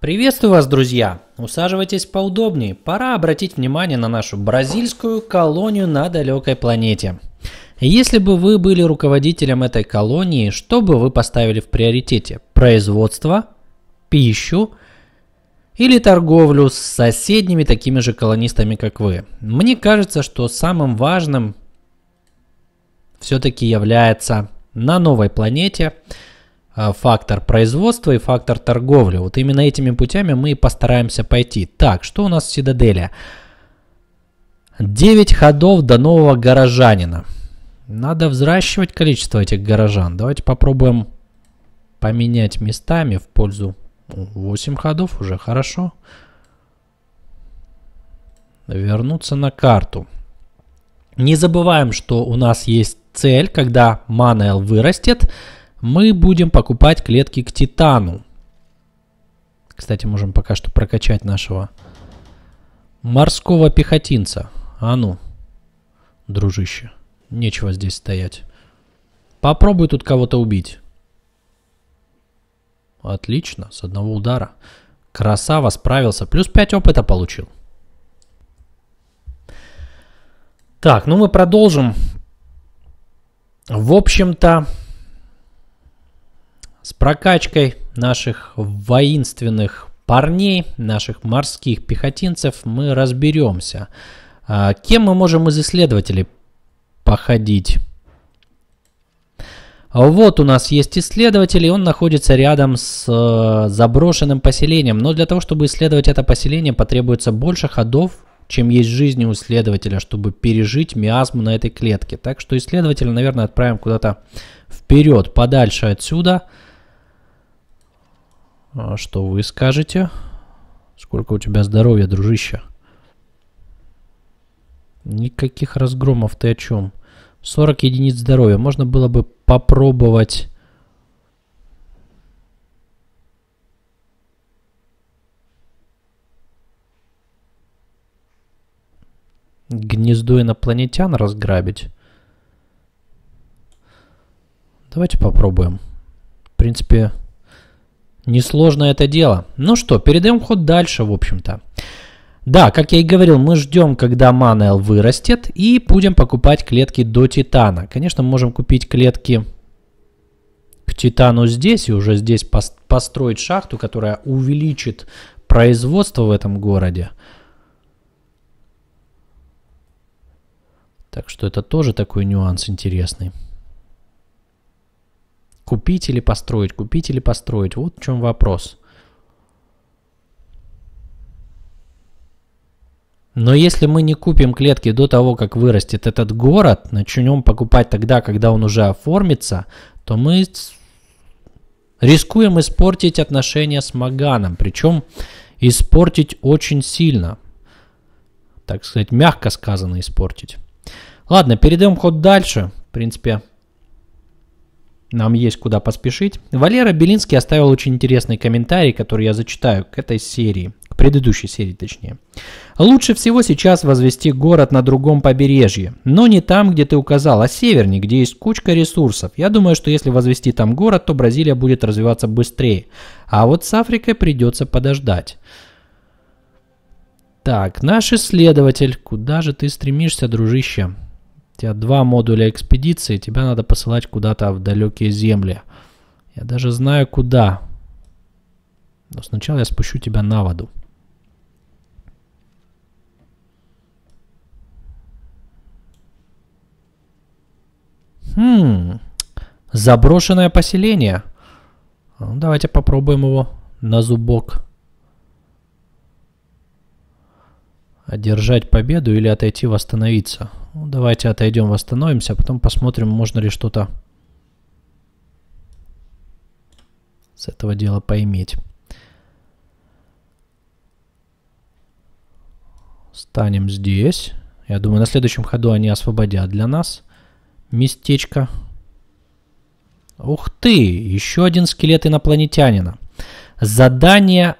Приветствую вас, друзья! Усаживайтесь поудобнее, пора обратить внимание на нашу бразильскую колонию на далекой планете. Если бы вы были руководителем этой колонии, что бы вы поставили в приоритете? Производство, пищу или торговлю с соседними такими же колонистами, как вы? Мне кажется, что самым важным все-таки является на новой планете – Э, фактор производства и фактор торговли. Вот именно этими путями мы постараемся пойти. Так, что у нас в Сидаделе? 9 ходов до нового горожанина. Надо взращивать количество этих горожан. Давайте попробуем поменять местами в пользу 8 ходов, уже хорошо. Вернуться на карту. Не забываем, что у нас есть цель, когда Манел вырастет – мы будем покупать клетки к Титану. Кстати, можем пока что прокачать нашего морского пехотинца. А ну, дружище, нечего здесь стоять. Попробуй тут кого-то убить. Отлично, с одного удара. Красава, справился. Плюс 5 опыта получил. Так, ну мы продолжим. В общем-то, с прокачкой наших воинственных парней, наших морских пехотинцев мы разберемся. А, кем мы можем из исследователей походить? А вот у нас есть исследователь, и он находится рядом с э, заброшенным поселением. Но для того, чтобы исследовать это поселение, потребуется больше ходов, чем есть жизни у исследователя, чтобы пережить миазму на этой клетке. Так что исследователя, наверное, отправим куда-то вперед, подальше отсюда. Отсюда а что вы скажете? Сколько у тебя здоровья, дружище? Никаких разгромов, ты о чем? 40 единиц здоровья. Можно было бы попробовать... Гнездо инопланетян разграбить. Давайте попробуем. В принципе, Несложно это дело. Ну что, передаем ход дальше, в общем-то. Да, как я и говорил, мы ждем, когда Манел вырастет, и будем покупать клетки до Титана. Конечно, мы можем купить клетки к Титану здесь, и уже здесь построить шахту, которая увеличит производство в этом городе. Так что это тоже такой нюанс интересный. Купить или построить, купить или построить. Вот в чем вопрос. Но если мы не купим клетки до того, как вырастет этот город, начнем покупать тогда, когда он уже оформится, то мы рискуем испортить отношения с Маганом. Причем испортить очень сильно. Так сказать, мягко сказано испортить. Ладно, перейдем ход дальше. В принципе, нам есть куда поспешить. Валера Белинский оставил очень интересный комментарий, который я зачитаю к этой серии, к предыдущей серии точнее. Лучше всего сейчас возвести город на другом побережье, но не там, где ты указал, а севернее, где есть кучка ресурсов. Я думаю, что если возвести там город, то Бразилия будет развиваться быстрее. А вот с Африкой придется подождать. Так, наш исследователь, куда же ты стремишься, дружище? тебя два модуля экспедиции, тебя надо посылать куда-то в далекие земли. Я даже знаю куда. Но сначала я спущу тебя на воду. Хм, заброшенное поселение. А, ну, давайте попробуем его на зубок. Одержать победу или отойти восстановиться. Ну, давайте отойдем, восстановимся, а потом посмотрим, можно ли что-то с этого дела поиметь. Станем здесь. Я думаю, на следующем ходу они освободят для нас местечко. Ух ты! Еще один скелет инопланетянина. Задание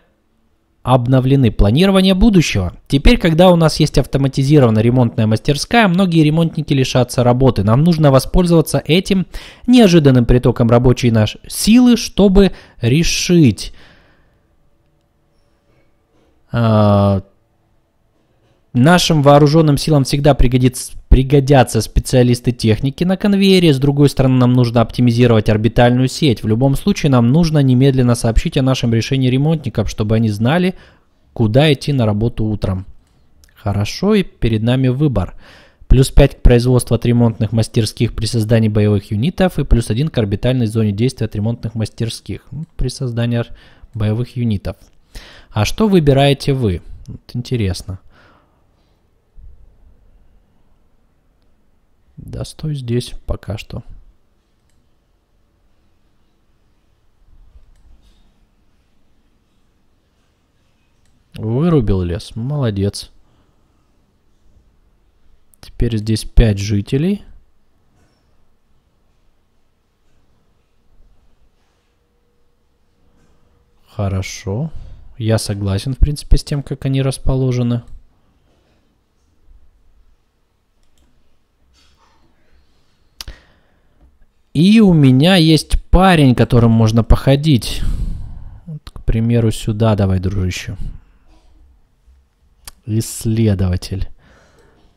обновлены планирование будущего. Теперь, когда у нас есть автоматизированная ремонтная мастерская, многие ремонтники лишатся работы. Нам нужно воспользоваться этим неожиданным притоком рабочей нашей силы, чтобы решить а, Нашим вооруженным силам всегда пригодится, пригодятся специалисты техники на конвейере, с другой стороны нам нужно оптимизировать орбитальную сеть. В любом случае нам нужно немедленно сообщить о нашем решении ремонтникам, чтобы они знали, куда идти на работу утром. Хорошо, и перед нами выбор. Плюс 5 к производству от ремонтных мастерских при создании боевых юнитов и плюс 1 к орбитальной зоне действия от ремонтных мастерских ну, при создании боевых юнитов. А что выбираете вы? Вот интересно. Да стой здесь пока что. Вырубил лес. Молодец. Теперь здесь пять жителей. Хорошо. Я согласен, в принципе, с тем, как они расположены. И у меня есть парень, которым можно походить. Вот, к примеру, сюда давай, дружище. Исследователь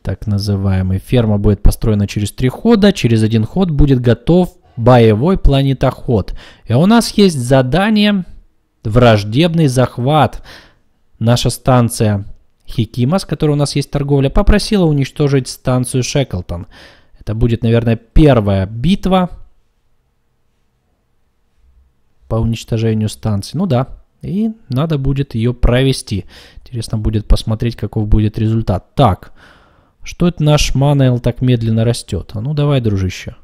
так называемый. Ферма будет построена через три хода, через один ход будет готов боевой планетоход. И у нас есть задание «Враждебный захват». Наша станция Хикима, с которой у нас есть торговля, попросила уничтожить станцию Шеклтон. Это будет, наверное, первая битва по уничтожению станции. Ну да, и надо будет ее провести. Интересно будет посмотреть, каков будет результат. Так, что это наш Манейл так медленно растет? А ну давай, дружище.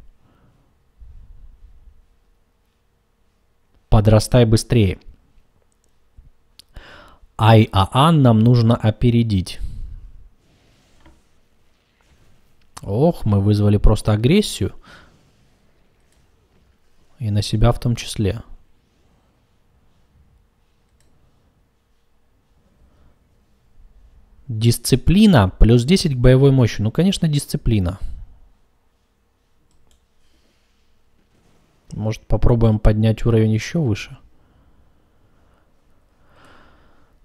Подрастай быстрее. Ай, а Ан нам нужно опередить. Ох, мы вызвали просто агрессию. И на себя в том числе. Дисциплина плюс 10 к боевой мощи. Ну, конечно, дисциплина. Может, попробуем поднять уровень еще выше?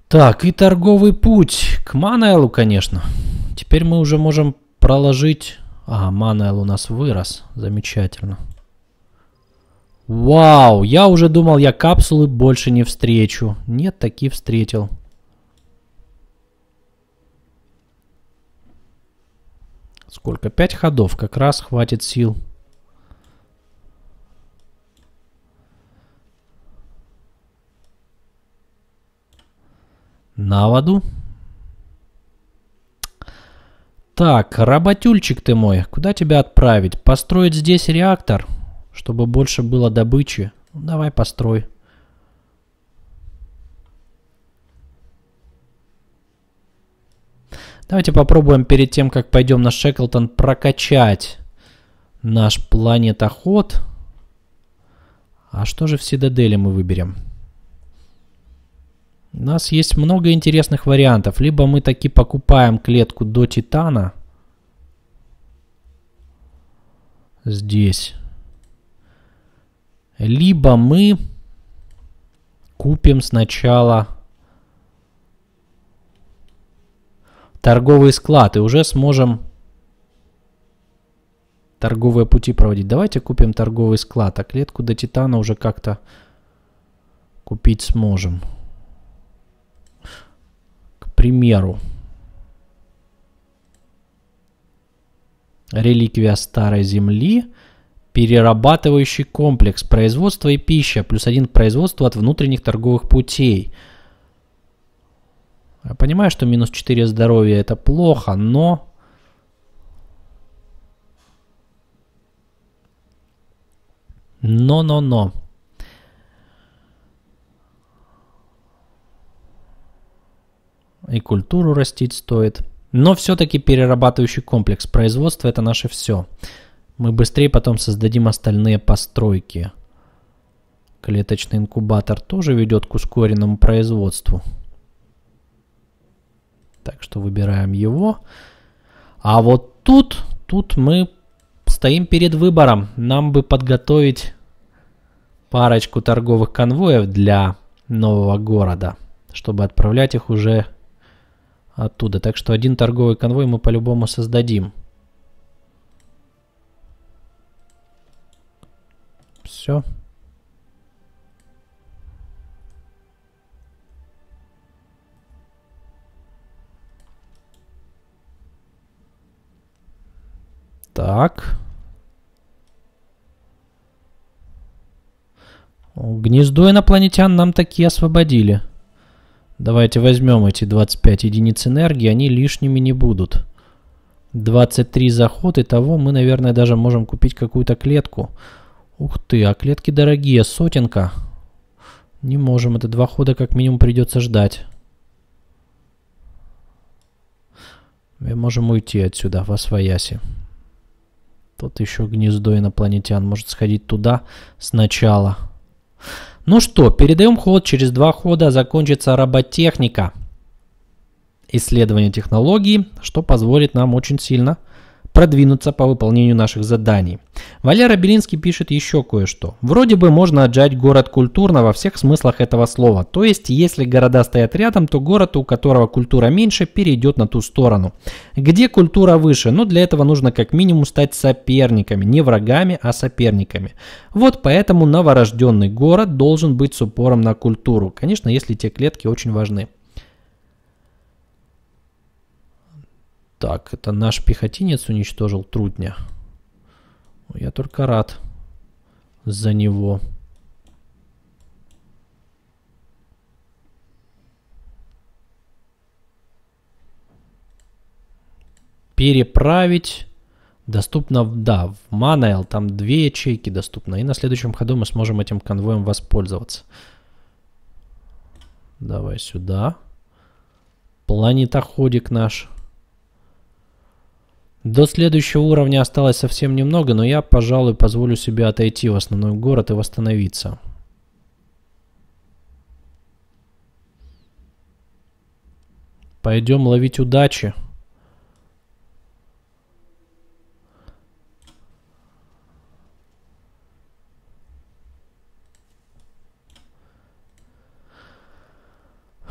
Так, и торговый путь к Манайлу, конечно. Теперь мы уже можем проложить... Ага, Манайл у нас вырос. Замечательно. Вау, я уже думал, я капсулы больше не встречу. Нет, таки встретил. Сколько? Пять ходов как раз хватит сил. На воду. Так, работюльчик ты мой, куда тебя отправить? Построить здесь реактор, чтобы больше было добычи. Ну, давай построй. Давайте попробуем перед тем, как пойдем на Шеклтон, прокачать наш планетоход. А что же в Сидаделе мы выберем? У нас есть много интересных вариантов. Либо мы таки покупаем клетку до Титана. Здесь. Либо мы купим сначала торговый склад и уже сможем торговые пути проводить. Давайте купим торговый склад, а клетку до титана уже как-то купить сможем. К примеру. Реликвия Старой Земли. Перерабатывающий комплекс. Производство и пища. Плюс один к производству от внутренних торговых путей. Я понимаю, что минус 4 здоровья это плохо, но... Но-но-но. И культуру растить стоит. Но все-таки перерабатывающий комплекс производства это наше все. Мы быстрее потом создадим остальные постройки. Клеточный инкубатор тоже ведет к ускоренному производству. Так что выбираем его. А вот тут, тут мы стоим перед выбором. Нам бы подготовить парочку торговых конвоев для нового города, чтобы отправлять их уже оттуда. Так что один торговый конвой мы по-любому создадим. Все. Так. Гнездо инопланетян нам такие освободили. Давайте возьмем эти 25 единиц энергии, они лишними не будут. 23 заход, и того мы, наверное, даже можем купить какую-то клетку. Ух ты, а клетки дорогие, сотенка. Не можем, это два хода как минимум придется ждать. Мы можем уйти отсюда, во свояси. Тут еще гнездо инопланетян. Может сходить туда сначала. Ну что, передаем ход. Через два хода закончится роботехника. Исследование технологий, что позволит нам очень сильно продвинуться по выполнению наших заданий. Валера Белинский пишет еще кое-что. Вроде бы можно отжать город культурно во всех смыслах этого слова. То есть, если города стоят рядом, то город, у которого культура меньше, перейдет на ту сторону. Где культура выше? Но ну, для этого нужно как минимум стать соперниками. Не врагами, а соперниками. Вот поэтому новорожденный город должен быть с упором на культуру. Конечно, если те клетки очень важны. Так, это наш пехотинец уничтожил трудня. Я только рад за него. Переправить. Доступно, да, в Манайл там две ячейки доступно. И на следующем ходу мы сможем этим конвоем воспользоваться. Давай сюда. Планетоходик наш. Наш. До следующего уровня осталось совсем немного, но я, пожалуй, позволю себе отойти в основной город и восстановиться. Пойдем ловить удачи.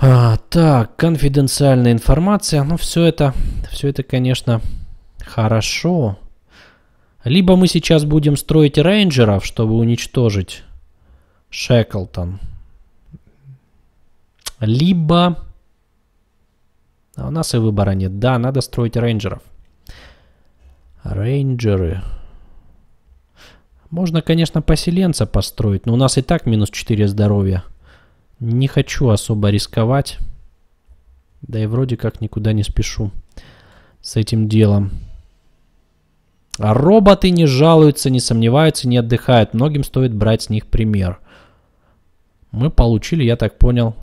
А, так, конфиденциальная информация. Ну, все это, все это, конечно, Хорошо. Либо мы сейчас будем строить рейнджеров, чтобы уничтожить Шеклтон. Либо... А у нас и выбора нет. Да, надо строить рейнджеров. Рейнджеры. Можно, конечно, поселенца построить, но у нас и так минус 4 здоровья. Не хочу особо рисковать. Да и вроде как никуда не спешу с этим делом. А роботы не жалуются, не сомневаются, не отдыхают. Многим стоит брать с них пример. Мы получили, я так понял,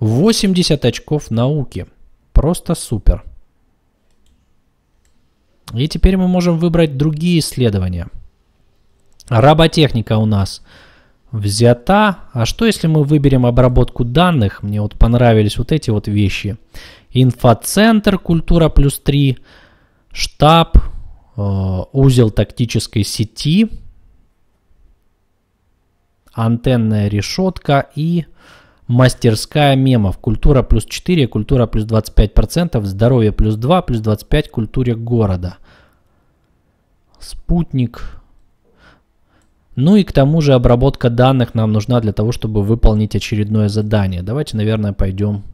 80 очков науки. Просто супер. И теперь мы можем выбрать другие исследования. Роботехника у нас взята. А что если мы выберем обработку данных? Мне вот понравились вот эти вот вещи. Инфоцентр, культура плюс 3, штаб, Э, узел тактической сети, антенная решетка и мастерская мемов. Культура плюс 4, культура плюс 25%, здоровье плюс 2, плюс 25, культуре города. Спутник. Ну и к тому же обработка данных нам нужна для того, чтобы выполнить очередное задание. Давайте, наверное, пойдем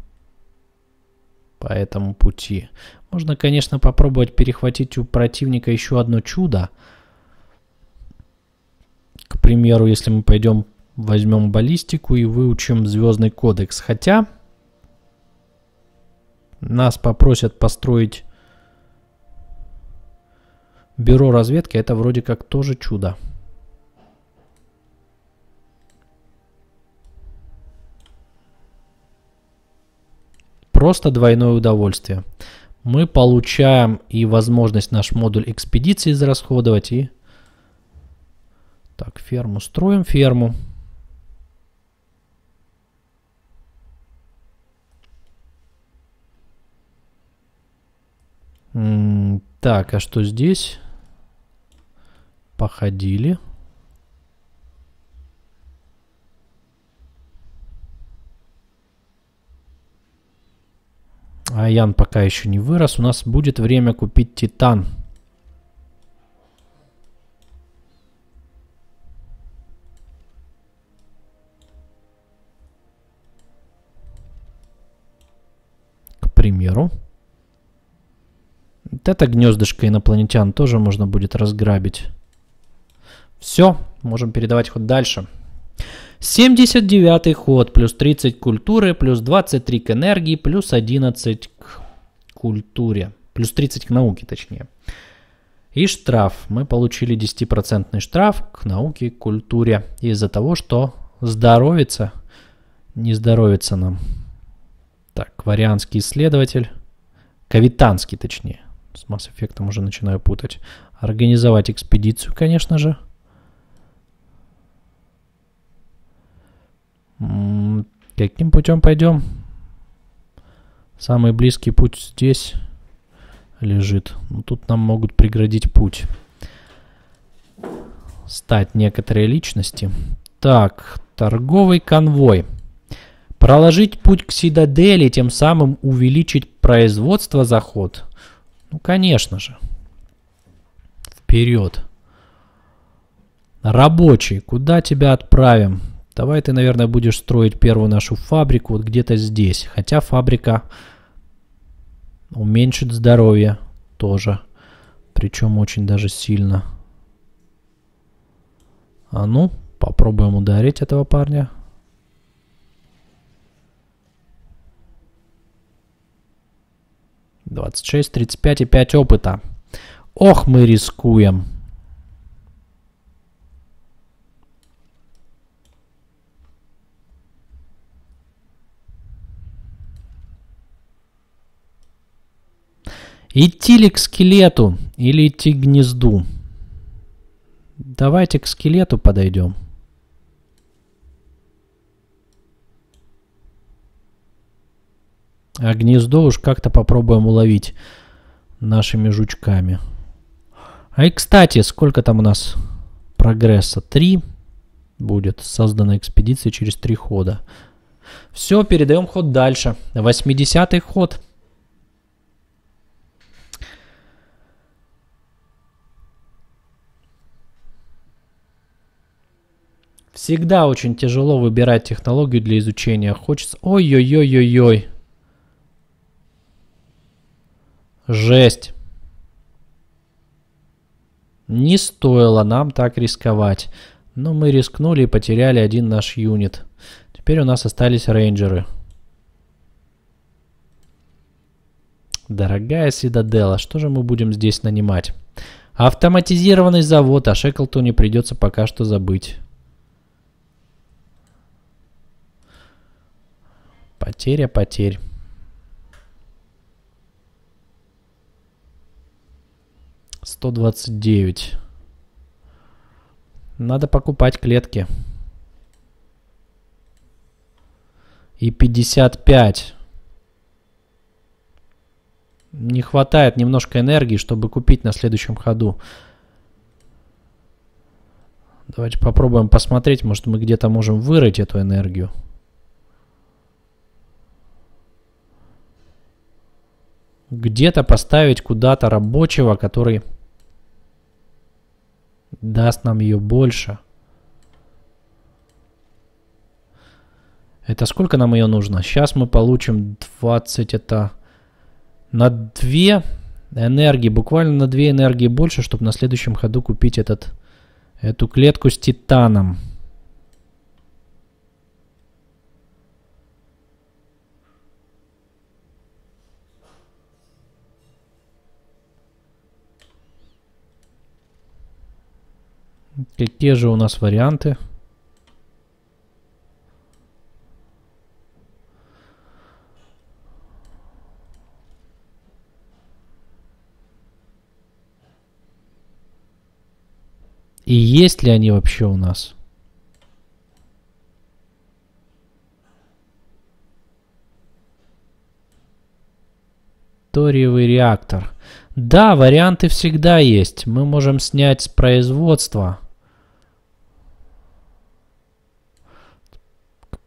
по этому пути. Можно, конечно, попробовать перехватить у противника еще одно чудо. К примеру, если мы пойдем возьмем баллистику и выучим звездный кодекс. Хотя нас попросят построить бюро разведки, это вроде как тоже чудо. Просто двойное удовольствие мы получаем и возможность наш модуль экспедиции израсходовать. И... Так, ферму строим, ферму. Так, а что здесь? Походили. Аян пока еще не вырос. У нас будет время купить Титан. К примеру. Вот это гнездышко инопланетян тоже можно будет разграбить. Все, можем передавать хоть дальше. Дальше. 79 ход, плюс 30 культуры, плюс 23 к энергии, плюс 11 к культуре. Плюс 30 к науке, точнее. И штраф. Мы получили 10% штраф к науке, к культуре. Из-за того, что здоровится, не здоровится нам. Так, варианский исследователь. Кавитанский, точнее. С Mass Effect уже начинаю путать. Организовать экспедицию, конечно же. Каким путем пойдем? Самый близкий путь здесь лежит. Но ну, тут нам могут преградить путь. Стать некоторые личности. Так, торговый конвой. Проложить путь к Сидадели, тем самым увеличить производство заход. Ну, конечно же. Вперед. Рабочий, куда тебя отправим? Давай ты, наверное, будешь строить первую нашу фабрику вот где-то здесь. Хотя фабрика уменьшит здоровье тоже. Причем очень даже сильно. А ну, попробуем ударить этого парня. Двадцать шесть, тридцать пять и пять опыта. Ох, мы рискуем. Идти ли к скелету или идти к гнезду? Давайте к скелету подойдем. А гнездо уж как-то попробуем уловить нашими жучками. А и, кстати, сколько там у нас прогресса? Три будет создана экспедиция через три хода. Все, передаем ход дальше. 80-й ход. Всегда очень тяжело выбирать технологию для изучения. Хочется... Ой-ой-ой-ой-ой. Жесть. Не стоило нам так рисковать. Но мы рискнули и потеряли один наш юнит. Теперь у нас остались рейнджеры. Дорогая Сидадела, что же мы будем здесь нанимать? Автоматизированный завод, а Шеклтоне придется пока что забыть. Потеря потерь. Сто двадцать девять. Надо покупать клетки. И пятьдесят пять. Не хватает немножко энергии, чтобы купить на следующем ходу. Давайте попробуем посмотреть, может мы где-то можем вырыть эту энергию. где-то поставить куда-то рабочего, который даст нам ее больше. Это сколько нам ее нужно? Сейчас мы получим 20, это на 2 энергии, буквально на 2 энергии больше, чтобы на следующем ходу купить этот, эту клетку с титаном. Какие же у нас варианты? И есть ли они вообще у нас? Ториевый реактор. Да, варианты всегда есть. Мы можем снять с производства.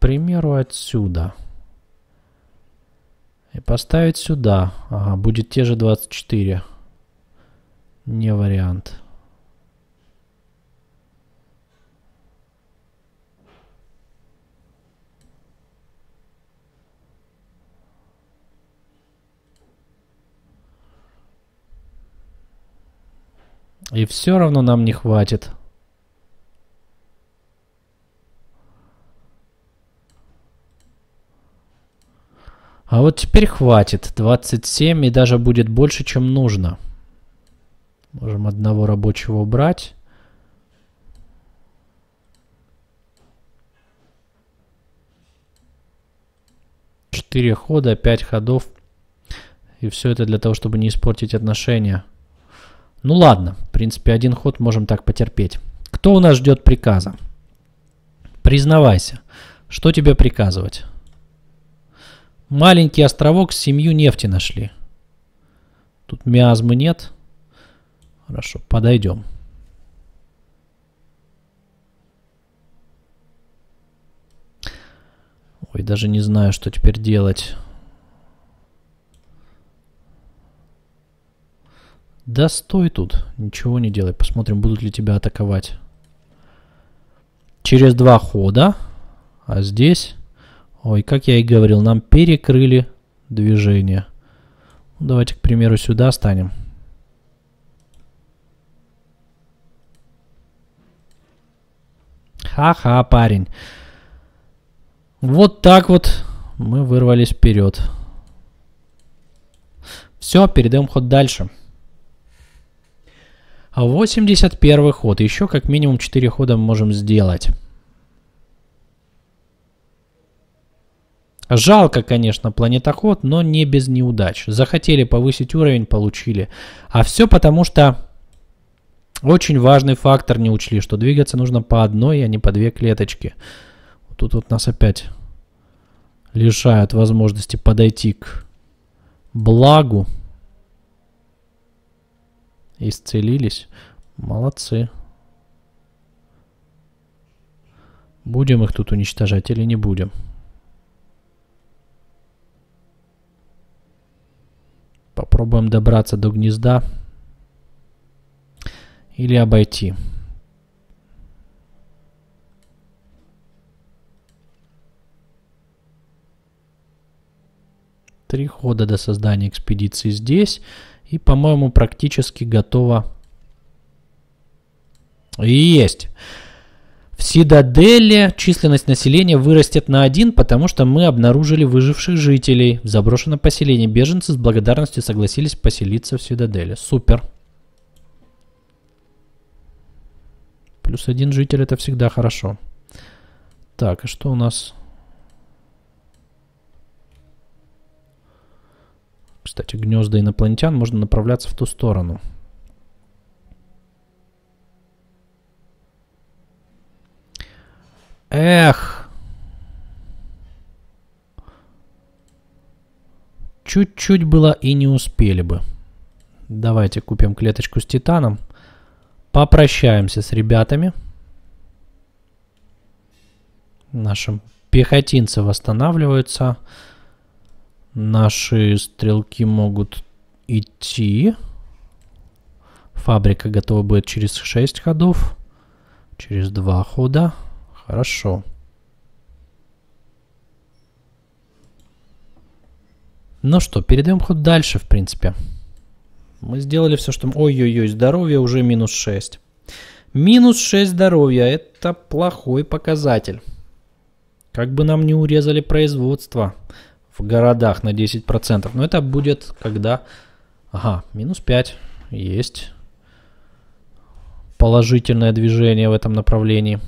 примеру, отсюда. И поставить сюда. Ага, будет те же 24. Не вариант. И все равно нам не хватит. А вот теперь хватит. 27 и даже будет больше, чем нужно. Можем одного рабочего убрать. Четыре хода, пять ходов. И все это для того, чтобы не испортить отношения. Ну ладно, в принципе, один ход можем так потерпеть. Кто у нас ждет приказа? Признавайся, что тебе приказывать? Маленький островок с семью нефти нашли. Тут миазмы нет. Хорошо, подойдем. Ой, даже не знаю, что теперь делать. Да стой тут, ничего не делай. Посмотрим, будут ли тебя атаковать. Через два хода. А здесь... Ой, как я и говорил, нам перекрыли движение. Ну, давайте, к примеру, сюда станем. Ха-ха, парень. Вот так вот мы вырвались вперед. Все, передаем ход дальше. 81 ход. Еще как минимум 4 хода мы можем сделать. Жалко, конечно, планетоход, но не без неудач. Захотели повысить уровень, получили. А все потому, что очень важный фактор не учли, что двигаться нужно по одной, а не по две клеточки. Тут вот нас опять лишают возможности подойти к благу. Исцелились. Молодцы. Будем их тут уничтожать или не будем? Попробуем добраться до гнезда или обойти. Три хода до создания экспедиции здесь. И, по-моему, практически готово. Есть! В Сидаделе численность населения вырастет на один, потому что мы обнаружили выживших жителей. В заброшенном поселении беженцы с благодарностью согласились поселиться в Сидаделе. Супер. Плюс один житель это всегда хорошо. Так, и что у нас? Кстати, гнезда инопланетян можно направляться в ту сторону. Эх! Чуть-чуть было и не успели бы. Давайте купим клеточку с титаном. Попрощаемся с ребятами. Наши пехотинцы восстанавливаются. Наши стрелки могут идти. Фабрика готова будет через 6 ходов. Через 2 хода. Хорошо. Ну что, передаем ход дальше, в принципе. Мы сделали все, что... Ой-ой-ой, здоровье уже минус 6. Минус 6 здоровья – это плохой показатель. Как бы нам не урезали производство в городах на 10%. Но это будет когда... Ага, минус 5. Есть положительное движение в этом направлении.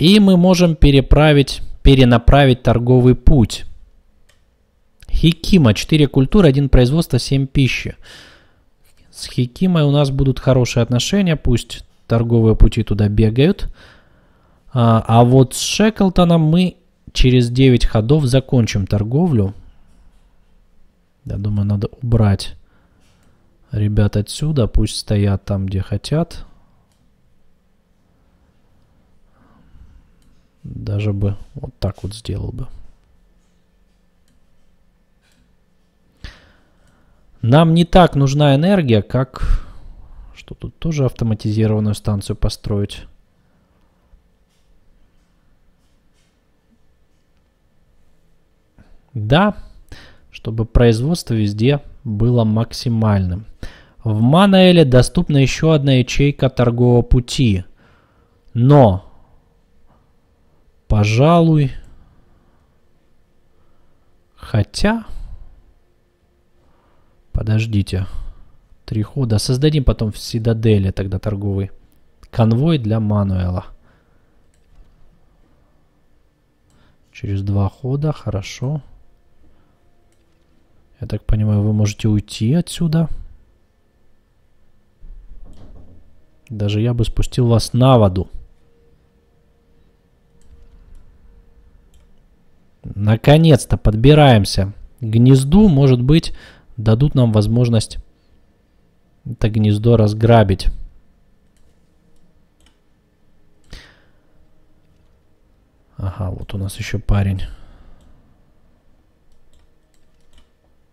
И мы можем переправить, перенаправить торговый путь. Хикима. 4 культуры, 1 производство, 7 пищи. С Хикимой у нас будут хорошие отношения. Пусть торговые пути туда бегают. А, а вот с Шеклтоном мы через 9 ходов закончим торговлю. Я думаю, надо убрать ребят отсюда. Пусть стоят там, где хотят. даже бы вот так вот сделал бы. Нам не так нужна энергия, как... Что тут тоже автоматизированную станцию построить? Да, чтобы производство везде было максимальным. В Манаэле доступна еще одна ячейка торгового пути. Но Пожалуй. Хотя... Подождите. Три хода. Создадим потом в Сидаделе тогда торговый конвой для Мануэла. Через два хода. Хорошо. Я так понимаю, вы можете уйти отсюда. Даже я бы спустил вас на воду. Наконец-то подбираемся к гнезду. Может быть, дадут нам возможность это гнездо разграбить. Ага, вот у нас еще парень.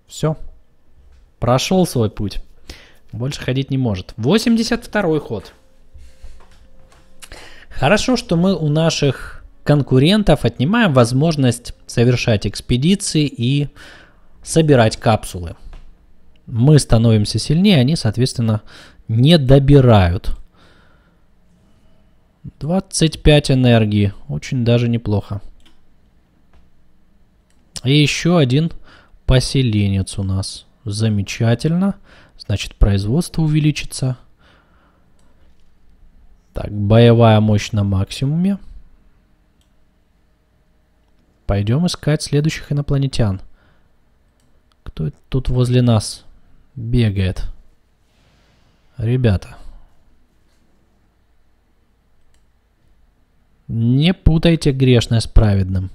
Все. Прошел свой путь. Больше ходить не может. 82 ход. Хорошо, что мы у наших конкурентов, отнимаем возможность совершать экспедиции и собирать капсулы. Мы становимся сильнее, они, соответственно, не добирают. 25 энергии. Очень даже неплохо. И еще один поселенец у нас. Замечательно. Значит, производство увеличится. Так, боевая мощь на максимуме. Пойдем искать следующих инопланетян. Кто это тут возле нас бегает? Ребята. Не путайте грешное с праведным.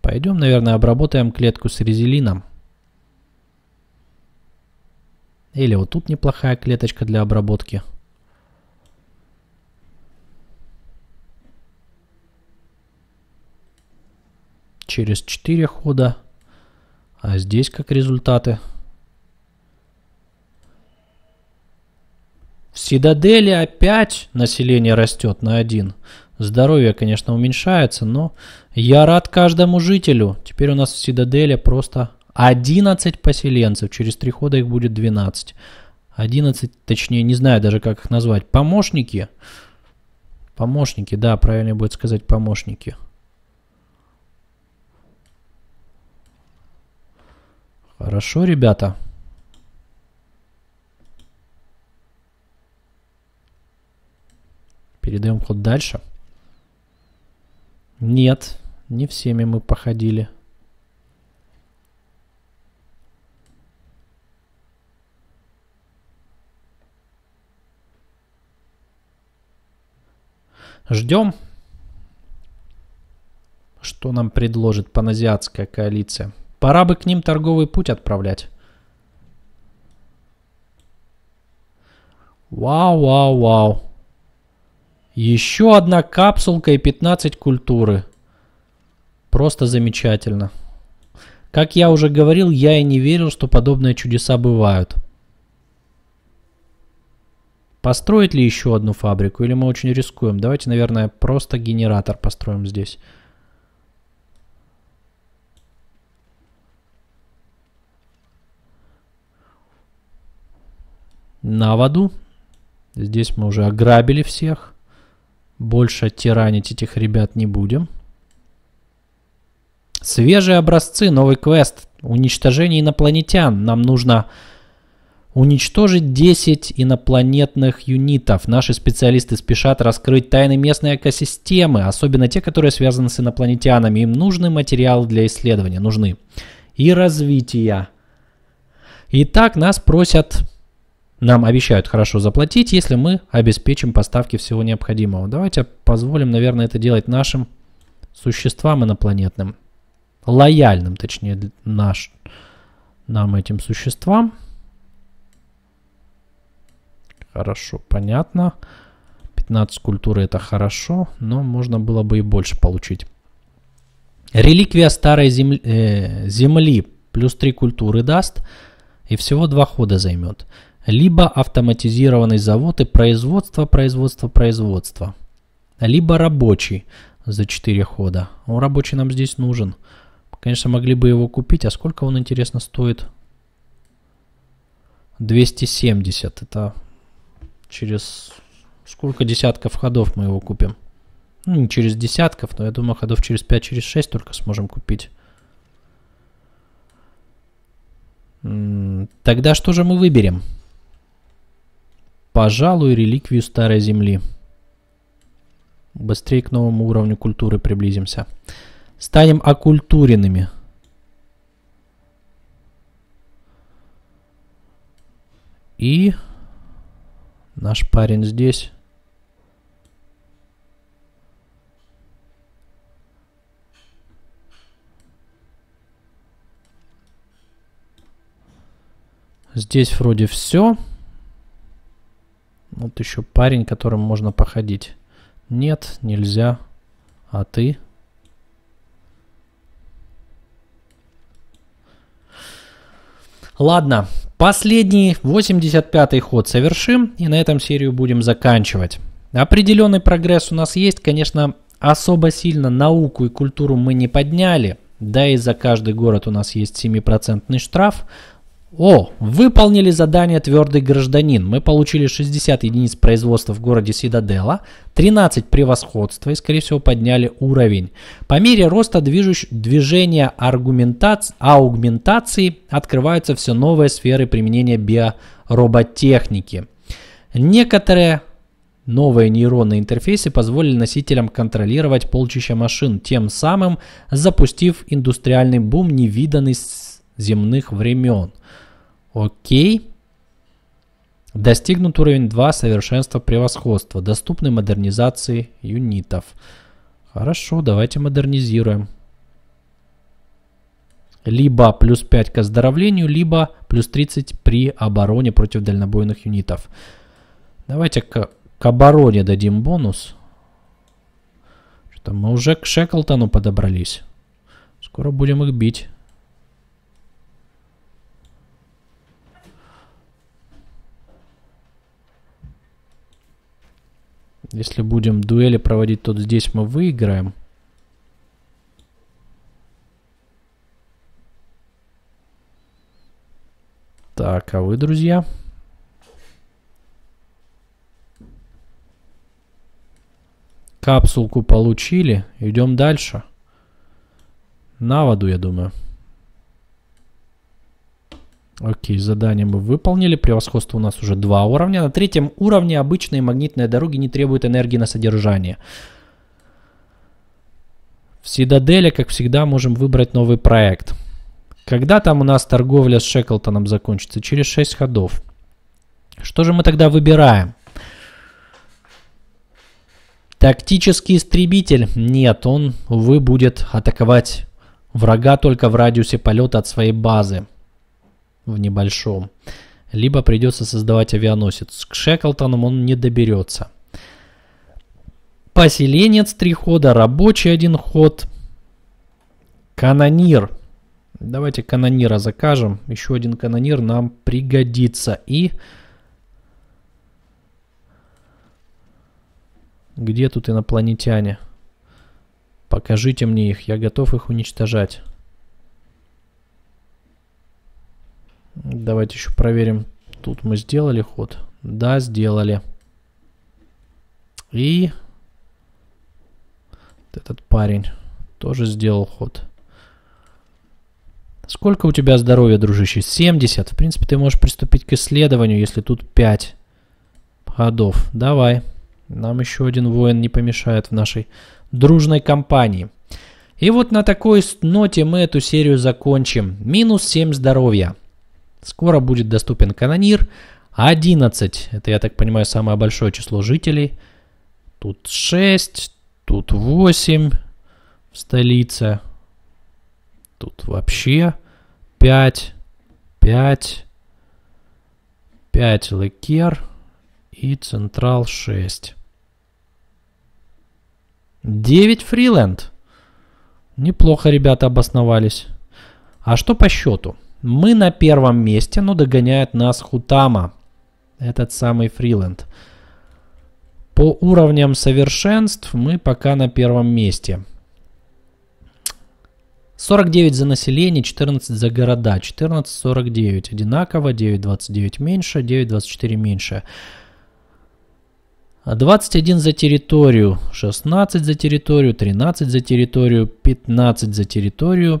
Пойдем, наверное, обработаем клетку с резелином. Или вот тут неплохая клеточка для обработки. через 4 хода. А здесь как результаты? В Сидадели опять население растет на один. Здоровье, конечно, уменьшается, но я рад каждому жителю. Теперь у нас в Сидадели просто 11 поселенцев. Через три хода их будет 12. 11, точнее, не знаю даже, как их назвать. Помощники. Помощники, да, правильно будет сказать помощники. Помощники. Хорошо, ребята. Передаем ход дальше. Нет, не всеми мы походили. Ждем, что нам предложит паназиатская коалиция. Пора бы к ним торговый путь отправлять. Вау, вау, вау. Еще одна капсулка и 15 культуры. Просто замечательно. Как я уже говорил, я и не верил, что подобные чудеса бывают. Построить ли еще одну фабрику? Или мы очень рискуем? Давайте, наверное, просто генератор построим здесь. на воду. Здесь мы уже ограбили всех. Больше тиранить этих ребят не будем. Свежие образцы, новый квест. Уничтожение инопланетян. Нам нужно уничтожить 10 инопланетных юнитов. Наши специалисты спешат раскрыть тайны местной экосистемы, особенно те, которые связаны с инопланетянами. Им нужны материалы для исследования, нужны. И развития. Итак, нас просят нам обещают хорошо заплатить, если мы обеспечим поставки всего необходимого. Давайте позволим, наверное, это делать нашим существам инопланетным. Лояльным, точнее, наш, нам этим существам. Хорошо, понятно. 15 культуры это хорошо, но можно было бы и больше получить. Реликвия старой земли, э, земли плюс 3 культуры даст и всего 2 хода займет либо автоматизированный завод и производство, производство, производство, либо рабочий за 4 хода. Он рабочий нам здесь нужен. Конечно, могли бы его купить. А сколько он, интересно, стоит? 270. Это через сколько десятков ходов мы его купим? Ну, не через десятков, но я думаю, ходов через 5, через 6 только сможем купить. Тогда что же мы выберем? Пожалуй, реликвию Старой Земли. Быстрее к новому уровню культуры приблизимся. Станем окультуренными. И наш парень здесь. Здесь вроде все. Все. Вот еще парень, которым можно походить. Нет, нельзя. А ты? Ладно, последний 85-й ход совершим и на этом серию будем заканчивать. Определенный прогресс у нас есть, конечно, особо сильно науку и культуру мы не подняли, да и за каждый город у нас есть 7% штраф, о, выполнили задание «Твердый гражданин». Мы получили 60 единиц производства в городе Сидадела, 13 превосходства и, скорее всего, подняли уровень. По мере роста движущ... движения аргументации, аугментации открываются все новые сферы применения биороботехники. Некоторые Новые нейронные интерфейсы позволили носителям контролировать полчища машин, тем самым запустив индустриальный бум, невиданный земных времен. Окей. Достигнут уровень 2 совершенство, превосходства, доступны модернизации юнитов. Хорошо, давайте модернизируем. Либо плюс 5 к оздоровлению, либо плюс 30 при обороне против дальнобойных юнитов. Давайте к, к обороне дадим бонус. Что мы уже к Шеклтону подобрались. Скоро будем их бить. Если будем дуэли проводить, то здесь мы выиграем. Так, а вы, друзья? Капсулку получили. Идем дальше. На воду, я думаю. Окей, задание мы выполнили. Превосходство у нас уже два уровня. На третьем уровне обычные магнитные дороги не требуют энергии на содержание. В Сидаделе, как всегда, можем выбрать новый проект. Когда там у нас торговля с Шеклтоном закончится? Через 6 ходов. Что же мы тогда выбираем? Тактический истребитель? Нет, он, увы, будет атаковать врага только в радиусе полета от своей базы в небольшом, либо придется создавать авианосец. К Шеклтонам он не доберется. Поселенец три хода, рабочий один ход. Канонир. Давайте канонира закажем. Еще один канонир нам пригодится. И Где тут инопланетяне? Покажите мне их, я готов их уничтожать. Давайте еще проверим. Тут мы сделали ход. Да, сделали. И этот парень тоже сделал ход. Сколько у тебя здоровья, дружище? 70. В принципе, ты можешь приступить к исследованию, если тут 5 ходов. Давай. Нам еще один воин не помешает в нашей дружной компании. И вот на такой ноте мы эту серию закончим. Минус 7 здоровья. Скоро будет доступен канонир. 11, это, я так понимаю, самое большое число жителей. Тут 6, тут 8 в столице. Тут вообще 5, 5, 5 Лекер и Централ 6. 9 Фриленд. Неплохо ребята обосновались. А что по счету? Мы на первом месте, но ну, догоняет нас Хутама, этот самый Фриленд. По уровням совершенств мы пока на первом месте. 49 за население, 14 за города, 14-49 одинаково, 9-29 меньше, 9-24 меньше. 21 за территорию, 16 за территорию, 13 за территорию, 15 за территорию,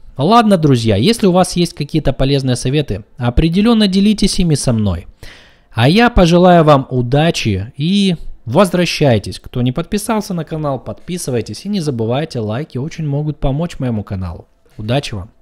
Ладно, друзья, если у вас есть какие-то полезные советы, определенно делитесь ими со мной. А я пожелаю вам удачи и возвращайтесь. Кто не подписался на канал, подписывайтесь и не забывайте, лайки очень могут помочь моему каналу. Удачи вам!